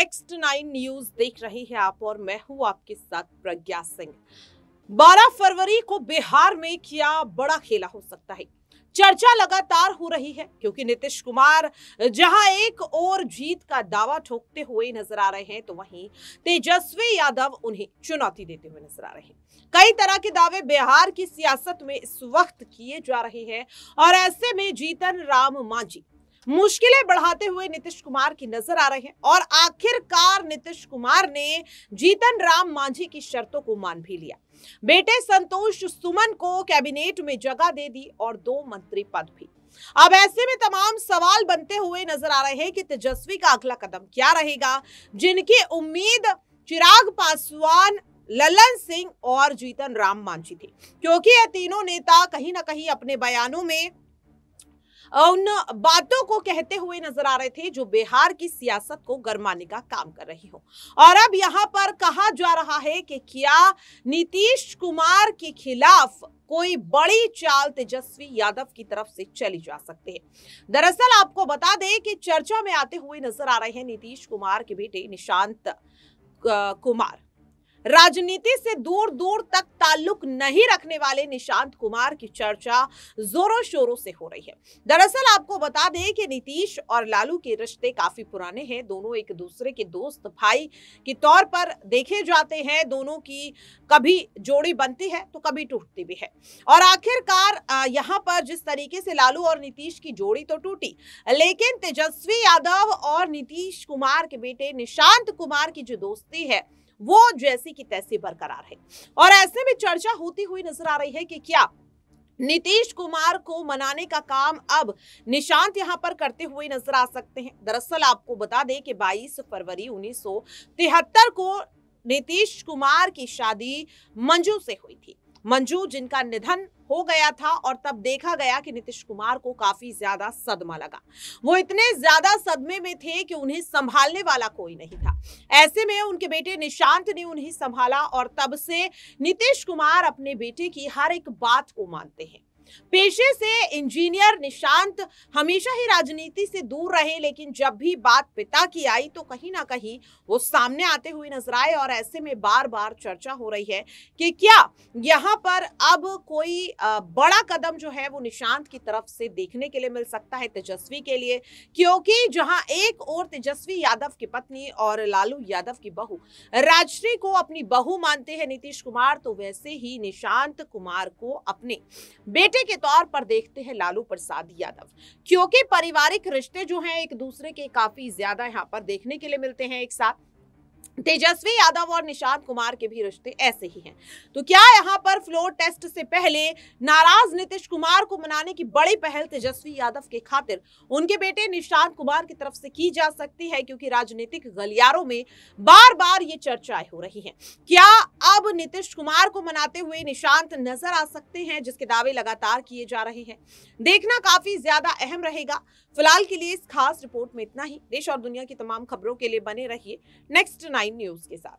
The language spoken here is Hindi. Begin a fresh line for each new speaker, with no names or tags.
नेक्स्ट नाइन न्यूज देख रहे हैं आप और मैं हूं आपके साथ प्रज्ञा सिंह 12 फरवरी को बिहार में क्या बड़ा खेला हो सकता है चर्चा लगातार हो रही है क्योंकि नीतीश कुमार जहां एक और जीत का दावा ठोकते हुए नजर आ रहे हैं तो वहीं तेजस्वी यादव उन्हें चुनौती देते हुए नजर आ रहे हैं कई तरह के दावे बिहार की सियासत में इस वक्त किए जा रहे हैं और ऐसे में जीतन राम मांझी मुश्किलें बढ़ाते हुए नीतीश कुमार की नजर आ रहे हैं और आखिरकार नीतीश कुमार ने जीतन राम मांझी की शर्तों को मान भी लिया बेटे संतोष सुमन को कैबिनेट में जगह दे दी और दो मंत्री पद भी अब ऐसे में तमाम सवाल बनते हुए नजर आ रहे हैं कि तेजस्वी का अगला कदम क्या रहेगा जिनकी उम्मीद चिराग पासवान ललन सिंह और जीतन राम मांझी थे क्योंकि ये तीनों नेता कहीं ना कहीं अपने बयानों में उन बातों को कहते हुए नजर आ रहे थे जो बिहार की सियासत को गरमाने का काम कर रही हो और अब यहाँ पर कहा जा रहा है कि क्या नीतीश कुमार के खिलाफ कोई बड़ी चाल तेजस्वी यादव की तरफ से चली जा सकती है दरअसल आपको बता दें कि चर्चा में आते हुए नजर आ रहे हैं नीतीश कुमार के बेटे निशांत कुमार राजनीति से दूर दूर तक ताल्लुक नहीं रखने वाले निशांत कुमार की चर्चा जोरों शोरों से हो रही है दरअसल आपको बता दें कि नीतीश और लालू के रिश्ते काफी पुराने हैं दोनों एक दूसरे के दोस्त भाई के तौर पर देखे जाते हैं दोनों की कभी जोड़ी बनती है तो कभी टूटती भी है और आखिरकार यहाँ पर जिस तरीके से लालू और नीतीश की जोड़ी तो टूटी लेकिन तेजस्वी यादव और नीतीश कुमार के बेटे निशांत कुमार की जो दोस्ती है वो जैसी की तैसी बरकरार है और ऐसे में चर्चा होती हुई नजर आ रही है कि क्या नीतीश कुमार को मनाने का काम अब निशांत यहां पर करते हुए नजर आ सकते हैं दरअसल आपको बता दें कि 22 फरवरी 1973 को नीतीश कुमार की शादी मंजू से हुई थी मंजू जिनका निधन हो गया था और तब देखा गया कि नीतीश कुमार को काफी ज्यादा सदमा लगा वो इतने ज्यादा सदमे में थे कि उन्हें संभालने वाला कोई नहीं था ऐसे में उनके बेटे निशांत ने उन्हें संभाला और तब से नीतीश कुमार अपने बेटे की हर एक बात को मानते हैं पेशे से इंजीनियर निशांत हमेशा ही राजनीति से दूर रहे लेकिन जब भी बात पिता की आई तो कहीं ना कहीं वो सामने आते हुए नजर आए और ऐसे में बार बार चर्चा हो रही है कि क्या यहाँ पर अब कोई बड़ा कदम जो है वो निशांत की तरफ से देखने के लिए मिल सकता है तेजस्वी के लिए क्योंकि जहां एक और तेजस्वी यादव की पत्नी और लालू यादव की बहू राजश्री को अपनी बहू मानते हैं नीतीश कुमार तो वैसे ही निशांत कुमार को अपने बेटे रिश्ते के तौर पर देखते हैं लालू प्रसाद यादव क्योंकि पारिवारिक रिश्ते जो हैं एक दूसरे के काफी ज्यादा यहाँ पर देखने के लिए मिलते हैं एक साथ तेजस्वी यादव और निशांत कुमार के भी रिश्ते ऐसे ही हैं तो क्या यहाँ पर फ्लोर टेस्ट से पहले नाराज नीतीश कुमार को मनाने की बड़ी पहल तेजस्वी यादव के खातिर उनके बेटे निशांत कुमार की तरफ से की जा सकती है क्योंकि राजनीतिक गलियारों में बार बार ये चर्चाएं हो रही हैं क्या अब नीतीश कुमार को मनाते हुए निशांत नजर आ सकते हैं जिसके दावे लगातार किए जा रहे हैं देखना काफी ज्यादा अहम रहेगा फिलहाल के लिए इस खास रिपोर्ट में इतना ही देश और दुनिया की तमाम खबरों के लिए बने रहिए नेक्स्ट नाइन प्राइम न्यूज के साथ